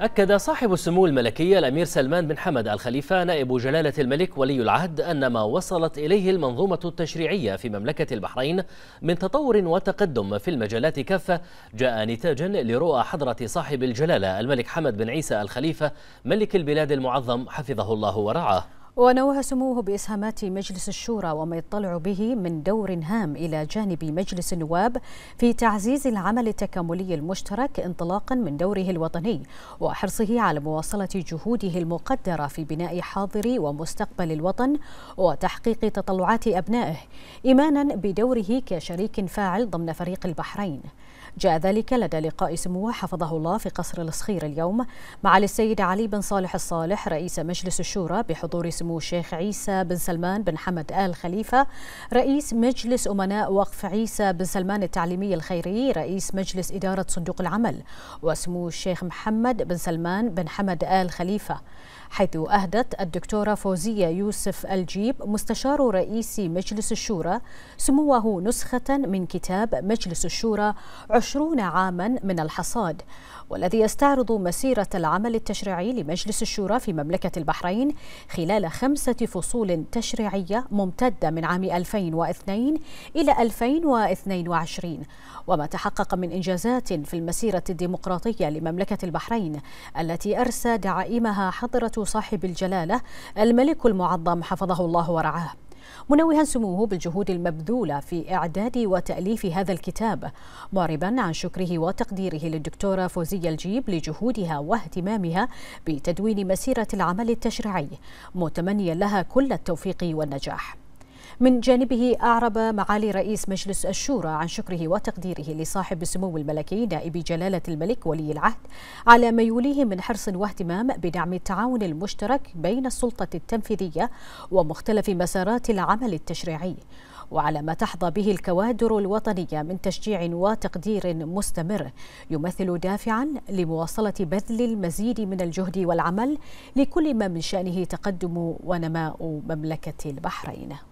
أكد صاحب السمو الملكي الأمير سلمان بن حمد الخليفة نائب جلالة الملك ولي العهد أن ما وصلت إليه المنظومة التشريعية في مملكة البحرين من تطور وتقدم في المجالات كافة جاء نتاجا لرؤى حضرة صاحب الجلالة الملك حمد بن عيسى الخليفة ملك البلاد المعظم حفظه الله ورعاه ونوه سموه بإسهامات مجلس الشورى وما يطلع به من دور هام إلى جانب مجلس النواب في تعزيز العمل التكاملي المشترك انطلاقا من دوره الوطني وحرصه على مواصلة جهوده المقدرة في بناء حاضر ومستقبل الوطن وتحقيق تطلعات أبنائه إيمانا بدوره كشريك فاعل ضمن فريق البحرين جاء ذلك لدى لقاء سموه حفظه الله في قصر الصخير اليوم مع السيد علي بن صالح الصالح رئيس مجلس الشورى بحضور سموه سمو الشيخ عيسى بن سلمان بن حمد آل خليفة رئيس مجلس أمناء وقف عيسى بن سلمان التعليمي الخيري رئيس مجلس إدارة صندوق العمل وسمو الشيخ محمد بن سلمان بن حمد آل خليفة حيث أهدت الدكتورة فوزية يوسف الجيب مستشار رئيس مجلس الشورى سموه نسخة من كتاب مجلس الشورى عشرون عاما من الحصاد والذي يستعرض مسيرة العمل التشريعي لمجلس الشورى في مملكة البحرين خلال خمسة فصول تشريعية ممتدة من عام 2002 إلى 2022 وما تحقق من إنجازات في المسيرة الديمقراطية لمملكة البحرين التي أرسى دعائمها حضرة صاحب الجلالة الملك المعظم حفظه الله ورعاه منوها سموه بالجهود المبذولة في إعداد وتأليف هذا الكتاب معربا عن شكره وتقديره للدكتورة فوزية الجيب لجهودها واهتمامها بتدوين مسيرة العمل التشريعي متمنيا لها كل التوفيق والنجاح من جانبه أعرب معالي رئيس مجلس الشورى عن شكره وتقديره لصاحب السمو الملكي نائب جلالة الملك ولي العهد على ما يوليه من حرص واهتمام بدعم التعاون المشترك بين السلطة التنفيذية ومختلف مسارات العمل التشريعي وعلى ما تحظى به الكوادر الوطنية من تشجيع وتقدير مستمر يمثل دافعا لمواصلة بذل المزيد من الجهد والعمل لكل ما من شأنه تقدم ونماء مملكة البحرين